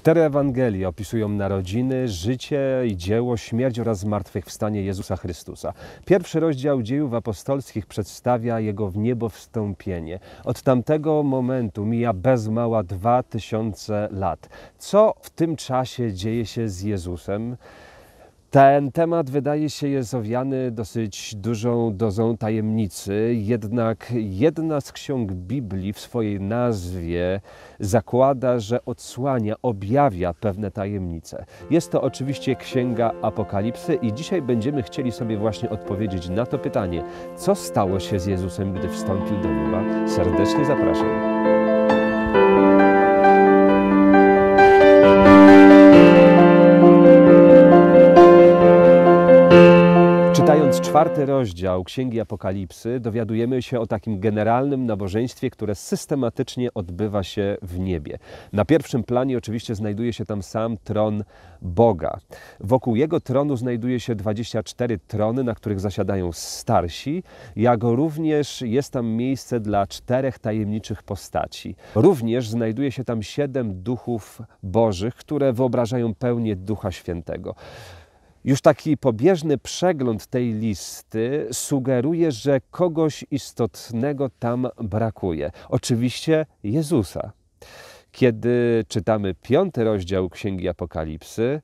Cztery Ewangelie opisują narodziny, życie i dzieło, śmierć oraz zmartwychwstanie Jezusa Chrystusa. Pierwszy rozdział dziejów apostolskich przedstawia Jego w niebo wstąpienie. Od tamtego momentu mija bez mała dwa tysiące lat. Co w tym czasie dzieje się z Jezusem? Ten temat wydaje się jest owiany dosyć dużą dozą tajemnicy, jednak jedna z ksiąg Biblii w swojej nazwie zakłada, że odsłania, objawia pewne tajemnice. Jest to oczywiście Księga Apokalipsy i dzisiaj będziemy chcieli sobie właśnie odpowiedzieć na to pytanie, co stało się z Jezusem, gdy wstąpił do nieba. Serdecznie zapraszam. Czytając czwarty rozdział Księgi Apokalipsy, dowiadujemy się o takim generalnym nabożeństwie, które systematycznie odbywa się w niebie. Na pierwszym planie oczywiście znajduje się tam sam tron Boga. Wokół jego tronu znajduje się 24 trony, na których zasiadają starsi, jak również jest tam miejsce dla czterech tajemniczych postaci. Również znajduje się tam siedem duchów bożych, które wyobrażają pełnię Ducha Świętego. Już taki pobieżny przegląd tej listy sugeruje, że kogoś istotnego tam brakuje. Oczywiście Jezusa. Kiedy czytamy piąty rozdział Księgi Apokalipsy,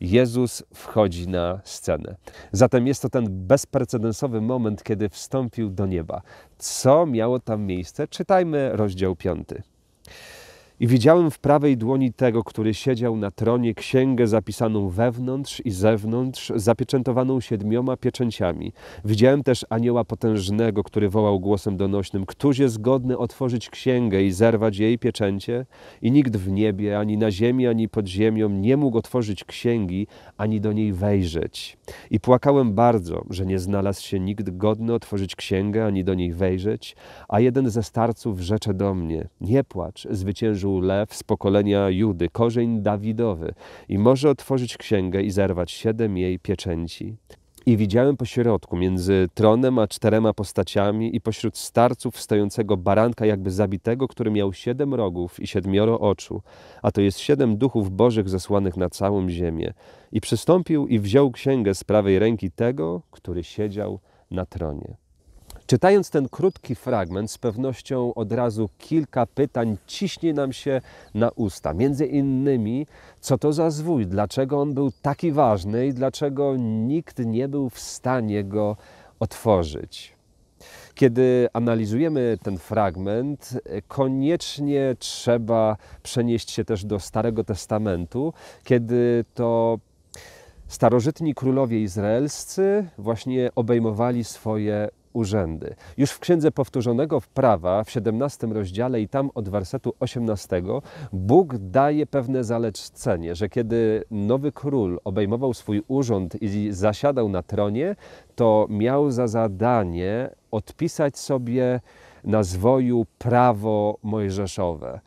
Jezus wchodzi na scenę. Zatem jest to ten bezprecedensowy moment, kiedy wstąpił do nieba. Co miało tam miejsce? Czytajmy rozdział piąty. I widziałem w prawej dłoni tego, który siedział na tronie, księgę zapisaną wewnątrz i zewnątrz, zapieczętowaną siedmioma pieczęciami. Widziałem też anioła potężnego, który wołał głosem donośnym: Któż jest godny otworzyć księgę i zerwać jej pieczęcie? I nikt w niebie, ani na ziemi, ani pod ziemią nie mógł otworzyć księgi, ani do niej wejrzeć. I płakałem bardzo, że nie znalazł się nikt godny otworzyć księgę, ani do niej wejrzeć. A jeden ze starców rzecze do mnie: Nie płacz, zwyciężył lew z pokolenia Judy, korzeń Dawidowy i może otworzyć księgę i zerwać siedem jej pieczęci. I widziałem pośrodku, między tronem a czterema postaciami i pośród starców stojącego baranka jakby zabitego, który miał siedem rogów i siedmioro oczu, a to jest siedem duchów bożych zesłanych na całą ziemię. I przystąpił i wziął księgę z prawej ręki tego, który siedział na tronie. Czytając ten krótki fragment, z pewnością od razu kilka pytań ciśnie nam się na usta. Między innymi, co to za zwój, dlaczego on był taki ważny i dlaczego nikt nie był w stanie go otworzyć. Kiedy analizujemy ten fragment, koniecznie trzeba przenieść się też do Starego Testamentu, kiedy to starożytni królowie izraelscy właśnie obejmowali swoje urzędy. Już w Księdze Powtórzonego w Prawa w 17 rozdziale i tam od wersetu 18 Bóg daje pewne zalecenie, że kiedy nowy król obejmował swój urząd i zasiadał na tronie, to miał za zadanie odpisać sobie na zwoju prawo mojżeszowe.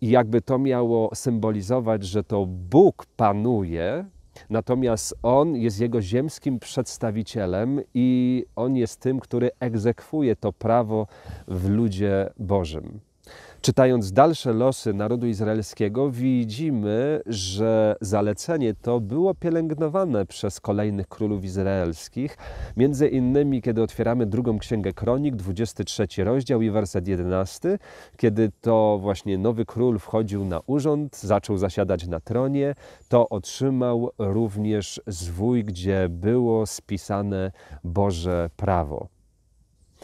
I jakby to miało symbolizować, że to Bóg panuje Natomiast on jest jego ziemskim przedstawicielem i on jest tym, który egzekwuje to prawo w ludzie Bożym. Czytając dalsze losy narodu izraelskiego, widzimy, że zalecenie to było pielęgnowane przez kolejnych królów izraelskich. Między innymi, kiedy otwieramy drugą księgę kronik, 23 rozdział i werset 11, kiedy to właśnie nowy król wchodził na urząd, zaczął zasiadać na tronie, to otrzymał również zwój, gdzie było spisane Boże prawo.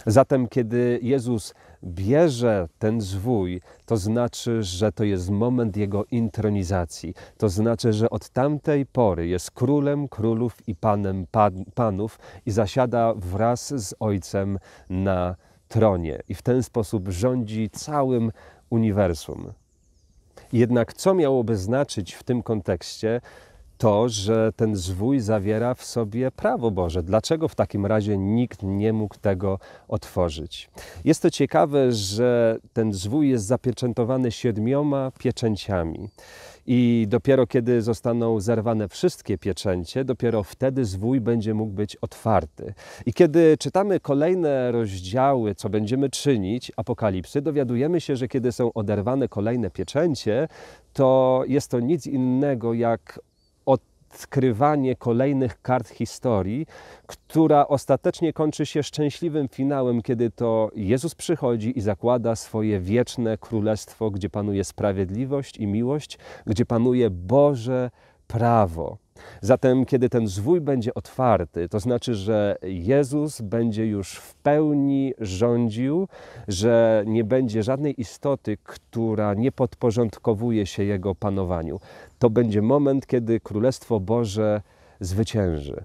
Zatem, kiedy Jezus bierze ten zwój, to znaczy, że to jest moment jego intronizacji. To znaczy, że od tamtej pory jest królem królów i panem pan, panów i zasiada wraz z ojcem na tronie i w ten sposób rządzi całym uniwersum. Jednak co miałoby znaczyć w tym kontekście to, że ten zwój zawiera w sobie prawo Boże. Dlaczego w takim razie nikt nie mógł tego otworzyć? Jest to ciekawe, że ten zwój jest zapieczętowany siedmioma pieczęciami. I dopiero kiedy zostaną zerwane wszystkie pieczęcie, dopiero wtedy zwój będzie mógł być otwarty. I kiedy czytamy kolejne rozdziały, co będziemy czynić, Apokalipsy, dowiadujemy się, że kiedy są oderwane kolejne pieczęcie, to jest to nic innego jak odkrywanie kolejnych kart historii, która ostatecznie kończy się szczęśliwym finałem, kiedy to Jezus przychodzi i zakłada swoje wieczne królestwo, gdzie panuje sprawiedliwość i miłość, gdzie panuje Boże prawo. Zatem, kiedy ten zwój będzie otwarty, to znaczy, że Jezus będzie już w pełni rządził, że nie będzie żadnej istoty, która nie podporządkowuje się Jego panowaniu. To będzie moment, kiedy Królestwo Boże zwycięży.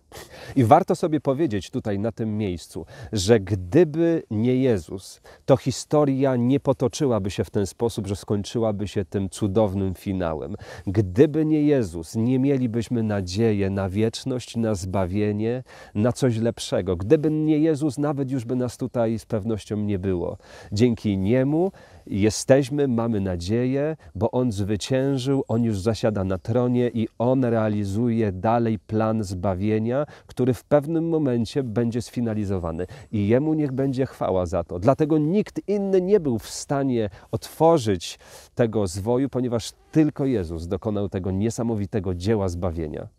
I warto sobie powiedzieć tutaj na tym miejscu, że gdyby nie Jezus, to historia nie potoczyłaby się w ten sposób, że skończyłaby się tym cudownym finałem. Gdyby nie Jezus, nie mielibyśmy nadzieję na wieczność, na zbawienie, na coś lepszego. Gdyby nie Jezus, nawet już by nas tutaj z pewnością nie było. Dzięki niemu jesteśmy, mamy nadzieję, bo On zwyciężył, On już zasiada na tronie i On realizuje dalej plan zbawienia, który w pewnym momencie będzie sfinalizowany. I Jemu niech będzie chwała za to. Dlatego nikt inny nie był w stanie otworzyć tego zwoju, ponieważ tylko Jezus dokonał tego niesamowitego dzieła zbawienia.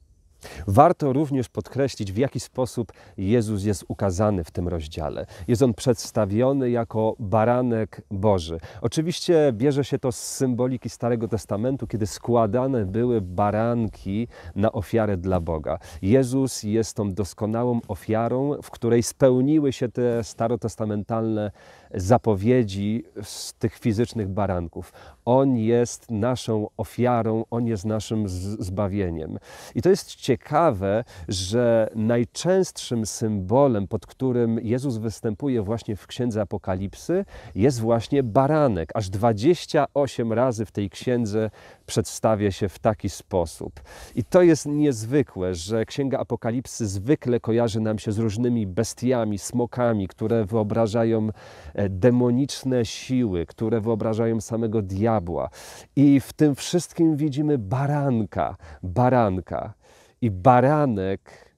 Warto również podkreślić, w jaki sposób Jezus jest ukazany w tym rozdziale. Jest on przedstawiony jako baranek Boży. Oczywiście bierze się to z symboliki Starego Testamentu, kiedy składane były baranki na ofiarę dla Boga. Jezus jest tą doskonałą ofiarą, w której spełniły się te starotestamentalne zapowiedzi z tych fizycznych baranków. On jest naszą ofiarą, on jest naszym zbawieniem. I to jest ciekawe, że najczęstszym symbolem, pod którym Jezus występuje właśnie w Księdze Apokalipsy, jest właśnie baranek. Aż 28 razy w tej księdze przedstawia się w taki sposób. I to jest niezwykłe, że Księga Apokalipsy zwykle kojarzy nam się z różnymi bestiami, smokami, które wyobrażają E, demoniczne siły, które wyobrażają samego diabła. I w tym wszystkim widzimy baranka, baranka. I baranek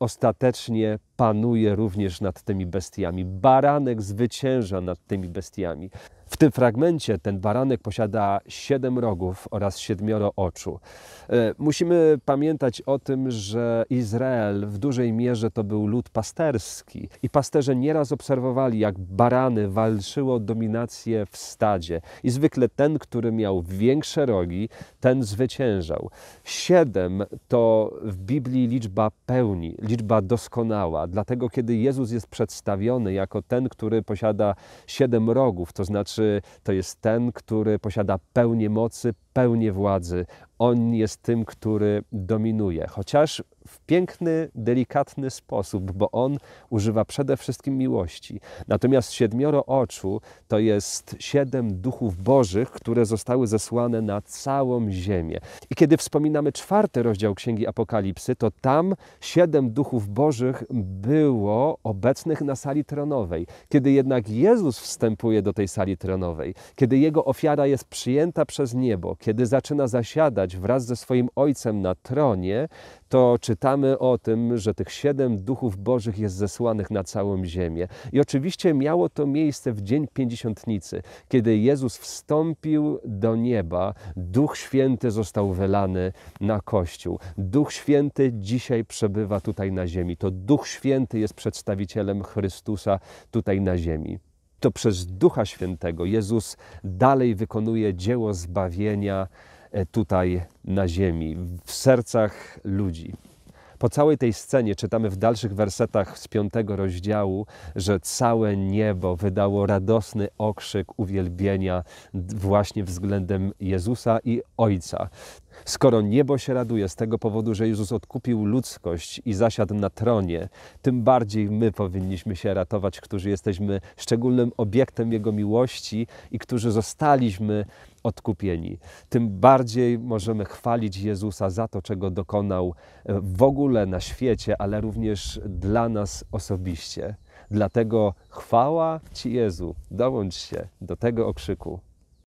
ostatecznie panuje również nad tymi bestiami. Baranek zwycięża nad tymi bestiami. W tym fragmencie ten baranek posiada siedem rogów oraz siedmioro oczu. E, musimy pamiętać o tym, że Izrael w dużej mierze to był lud pasterski i pasterze nieraz obserwowali, jak barany walczyło o dominację w stadzie. I zwykle ten, który miał większe rogi, ten zwyciężał. Siedem to w Biblii liczba pełni, liczba doskonała. Dlatego, kiedy Jezus jest przedstawiony jako ten, który posiada siedem rogów, to znaczy to jest ten, który posiada pełnię mocy, pełnię władzy. On jest tym, który dominuje. Chociaż w piękny, delikatny sposób, bo on używa przede wszystkim miłości. Natomiast siedmioro oczu to jest siedem duchów bożych, które zostały zesłane na całą ziemię. I kiedy wspominamy czwarty rozdział Księgi Apokalipsy, to tam siedem duchów bożych było obecnych na sali tronowej. Kiedy jednak Jezus wstępuje do tej sali tronowej, kiedy jego ofiara jest przyjęta przez niebo, kiedy zaczyna zasiadać wraz ze swoim ojcem na tronie, to czy czytamy o tym, że tych siedem duchów bożych jest zesłanych na całą ziemię. I oczywiście miało to miejsce w dzień pięćdziesiątnicy, kiedy Jezus wstąpił do nieba, Duch Święty został wylany na Kościół. Duch Święty dzisiaj przebywa tutaj na ziemi. To Duch Święty jest przedstawicielem Chrystusa tutaj na ziemi to przez Ducha Świętego Jezus dalej wykonuje dzieło zbawienia e, tutaj na ziemi, w sercach ludzi po całej tej scenie czytamy w dalszych wersetach z piątego rozdziału, że całe niebo wydało radosny okrzyk uwielbienia właśnie względem Jezusa i Ojca. Skoro niebo się raduje z tego powodu, że Jezus odkupił ludzkość i zasiadł na tronie, tym bardziej my powinniśmy się ratować, którzy jesteśmy szczególnym obiektem Jego miłości i którzy zostaliśmy odkupieni. Tym bardziej możemy chwalić Jezusa za to, czego dokonał w ogóle na świecie, ale również dla nas osobiście. Dlatego chwała Ci Jezu, dołącz się do tego okrzyku.